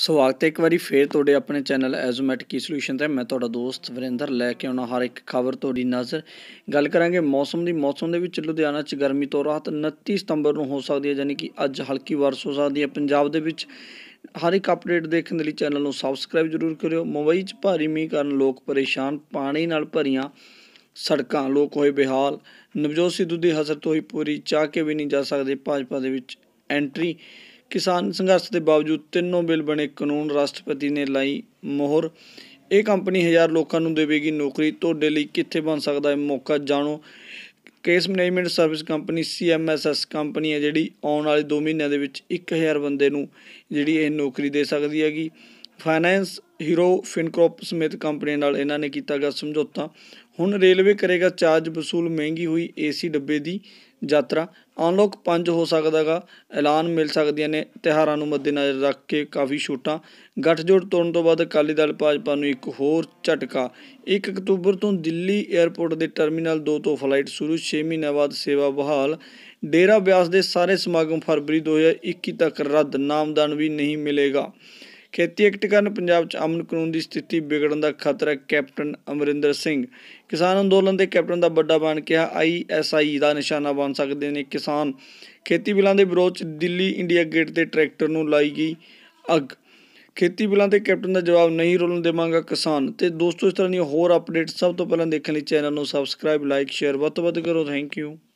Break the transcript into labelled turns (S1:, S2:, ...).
S1: ਸਵਾਗਤ ਹੈ ਇੱਕ ਵਾਰੀ ਫੇਰ ਤੁਹਾਡੇ ਆਪਣੇ ਚੈਨਲ ਐਜ਼ੋਮੈਟਿਕ ਸੋਲੂਸ਼ਨ ਤੇ ਮੈਂ ਤੁਹਾਡਾ ਦੋਸਤ ਵਰਿੰਦਰ ਲੈ ਕੇ ਆਉਣਾ ਹਰ ਇੱਕ ਖਬਰ ਤੁਹਾਡੀ ਨਜ਼ਰ ਗੱਲ ਕਰਾਂਗੇ ਮੌਸਮ ਦੀ ਮੌਸਮ ਦੇ ਵਿੱਚ ਲੁਧਿਆਣਾ 'ਚ ਗਰਮੀ ਤੋਂ ਰਾਤ 29 ਸਤੰਬਰ ਨੂੰ ਹੋ ਸਕਦੀ ਹੈ ਯਾਨੀ ਕਿ ਅੱਜ ਹਲਕੀ ਬਾਰਿਸ਼ ਹੋ ਸਕਦੀ ਹੈ ਪੰਜਾਬ ਦੇ ਵਿੱਚ ਹਰ ਇੱਕ ਅਪਡੇਟ ਦੇਖਣ ਦੇ ਲਈ ਚੈਨਲ ਨੂੰ ਸਬਸਕ੍ਰਾਈਬ ਜ਼ਰੂਰ ਕਰਿਓ ਮੁੰਬਈ 'ਚ ਭਾਰੀ ਮੀਂਹ ਕਾਰਨ ਲੋਕ ਪਰੇਸ਼ਾਨ ਪਾਣੀ ਨਾਲ ਭਰੀਆਂ ਸੜਕਾਂ ਲੋਕ ਹੋਏ ਬਿਹਾਲ ਨਵਜੋਤ ਸਿੱਧੂ ਦੀ ਤੋਂ ਹੀ ਪੂਰੀ ਚਾਹ ਕੇ ਵੀ ਨਹੀਂ ਜਾ ਸਕਦੇ ਭਾਜਪਾ ਦੇ ਵਿੱਚ ਐਂਟਰੀ ਕਿਸਾਨ ਸੰਘਰਸ਼ ਦੇ ਬਾਵਜੂਦ ਤਿੰਨੋਂ ਬਿੱਲ ਬਣੇ ਕਾਨੂੰਨ ਰਾਸ਼ਟਰਪਤੀ ਨੇ ਲਾਈ ਮੋਹਰ ਇਹ ਕੰਪਨੀ ਹਜ਼ਾਰ ਲੋਕਾਂ ਨੂੰ ਦੇਵੇਗੀ ਨੌਕਰੀ ਤੁਹਾਡੇ ਲਈ ਕਿੱਥੇ ਬਣ ਸਕਦਾ ਹੈ ਮੌਕਾ ਜਾਣੋ case management service company CMSS company ਹੈ ਜਿਹੜੀ ਆਉਣ ਵਾਲੇ 2 ਮਹੀਨਿਆਂ ਦੇ ਵਿੱਚ 1000 ਬੰਦੇ ਨੂੰ ਜਿਹੜੀ ਇਹ ਨੌਕਰੀ ਦੇ ਸਕਦੀ ਹੈਗੀ ਫਾਈਨੈਂਸ ਹੀਰੋ ਫਿਨਕ੍ਰੋਪ ਸਮੇਤ ਕੰਪਨੀ ਨਾਲ ਇਹਨਾਂ ਨੇ ਕੀਤਾ ਗਿਆ ਸਮਝੌਤਾ ਹੁਣ ਰੇਲਵੇ ਕਰੇਗਾ ਚਾਰਜ ਵਸੂਲ ਮਹਿੰਗੀ ਹੋਈ ਏਸੀ ਡੱਬੇ ਦੀ ਯਾਤਰਾ ਅਨਲੌਕ 5 ਹੋ ਸਕਦਾਗਾ ਐਲਾਨ ਮਿਲ ਸਕਦੀਆਂ ਨੇ ਤਿਹਾਰਾਂ ਨੂੰ ਮੱਦੇਨਜ਼ਰ ਰੱਖ ਕੇ ਕਾਫੀ ਛੋਟਾ ਗੱਠਜੋੜ ਤੋੜਨ ਤੋਂ ਬਾਅਦ ਅਕਾਲੀ ਦਲ ਭਾਜਪਾ ਨੂੰ ਇੱਕ ਹੋਰ ਝਟਕਾ 1 ਅਕਤੂਬਰ ਤੋਂ ਦਿੱਲੀ 에ਅਰਪੋਰਟ ਦੇ ਟਰਮੀਨਲ 2 ਤੋਂ ਫਲਾਈਟ ਸ਼ੁਰੂ 6 ਮਹੀਨੇ ਬਾਅਦ ਸੇਵਾ ਬਹਾਲ ਡੇਰਾ ਬਿਆਸ ਦੇ ਸਾਰੇ ਸਮਾਗਮ ਫਰਵਰੀ 2021 ਤੱਕ ਰੱਦ ਨਾਮਦਾਨ ਵੀ ਨਹੀਂ ਮਿਲੇਗਾ ਖੇਤੀ ਐਕਟ ਕਾਰਨ ਪੰਜਾਬ 'ਚ ਅਮਨ ਕਾਨੂੰਨ ਦੀ ਸਥਿਤੀ ਵਿਗੜਨ ਦਾ ਖਤਰਾ ਕੈਪਟਨ ਅਮਰਿੰਦਰ ਸਿੰਘ ਕਿਸਾਨ ਅੰਦੋਲਨ ਦੇ ਕੈਪਟਨ ਦਾ ਵੱਡਾ ਬਣ ਕਿਹਾ ਆਈਐਸਆਈ ਦਾ ਨਿਸ਼ਾਨਾ ਬਣ ਸਕਦੇ ਨੇ ਕਿਸਾਨ ਖੇਤੀ ਬਿਲਾਂ ਦੇ ਵਿਰੋਧ 'ਚ ਦਿੱਲੀ ਇੰਡੀਆ ਗੇਟ ਤੇ ਟਰੈਕਟਰ ਨੂੰ ਲਾਈ ਗਈ ਅੱਗ ਖੇਤੀ ਬਿਲਾਂ ਤੇ ਕੈਪਟਨ ਦਾ ਜਵਾਬ ਨਹੀਂ ਰੋਲਣ ਦੇਵਾਂਗਾ ਕਿਸਾਨ ਤੇ ਦੋਸਤੋ ਇਸ ਤਰ੍ਹਾਂ ਦੀਆਂ ਹੋਰ ਅਪਡੇਟਸ ਸਭ ਤੋਂ ਪਹਿਲਾਂ ਦੇਖਣ ਲਈ ਚੈਨਲ ਨੂੰ ਸਬਸਕ੍ਰਾਈਬ ਲਾਈਕ ਸ਼ੇਅਰ ਵੱਧ ਤੋਂ ਵੱਧ ਕਰੋ ਥੈਂਕ ਯੂ